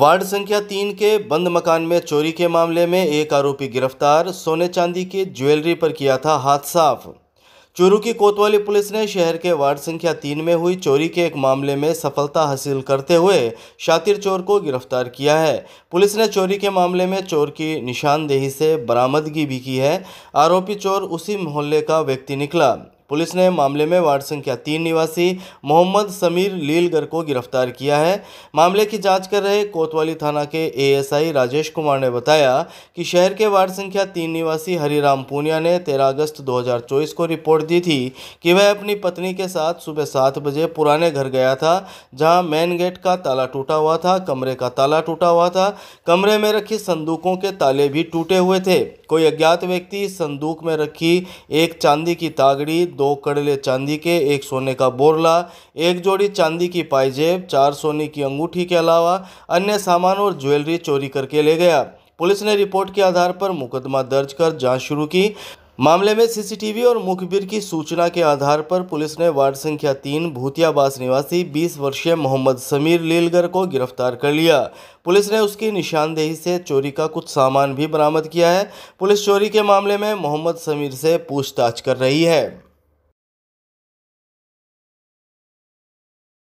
ward संख्या तीन के बंद मकान में चोरी के मामले में एक आरोपी गिरफ्तार सोने चांदी की ज्वेलरी पर किया था हाथ साफ चूरू की कोतवाली पुलिस ने शहर के वार्ड संख्या तीन में हुई चोरी के एक मामले में सफलता हासिल करते हुए शातिर चोर को गिरफ्तार किया है पुलिस ने चोरी के मामले में चोर की निशानदेही से बरामदगी भी की है आरोपी चोर उसी मोहल्ले का व्यक्ति निकला पुलिस ने मामले में वार्ड संख्या तीन निवासी मोहम्मद समीर लीलगर को गिरफ्तार किया है मामले की जांच कर रहे कोतवाली थाना के एएसआई राजेश कुमार ने बताया कि शहर के वार्ड संख्या तीन निवासी हरिराम पूनिया ने 13 अगस्त 2024 को रिपोर्ट दी थी कि वह अपनी पत्नी के साथ सुबह सात बजे पुराने घर गया था जहाँ मेन गेट का ताला टूटा हुआ था कमरे का ताला टूटा हुआ था कमरे में रखी संदूकों के ताले भी टूटे हुए थे कोई अज्ञात व्यक्ति संदूक में रखी एक चांदी की तागड़ी दो कड़ले चांदी के एक सोने का बोरला एक जोड़ी चांदी की पाइजेब चार सोने की अंगूठी के अलावा अन्य सामान और ज्वेलरी चोरी करके ले गया पुलिस ने रिपोर्ट के आधार पर मुकदमा दर्ज कर जांच शुरू की मामले में सीसीटीवी और मुखबिर की सूचना के आधार पर पुलिस ने वार्ड संख्या तीन भूतियाबास निवासी 20 वर्षीय मोहम्मद समीर लीलगर को गिरफ्तार कर लिया पुलिस ने उसकी निशानदेही से चोरी का कुछ सामान भी बरामद किया है पुलिस चोरी के मामले में मोहम्मद समीर से पूछताछ कर रही है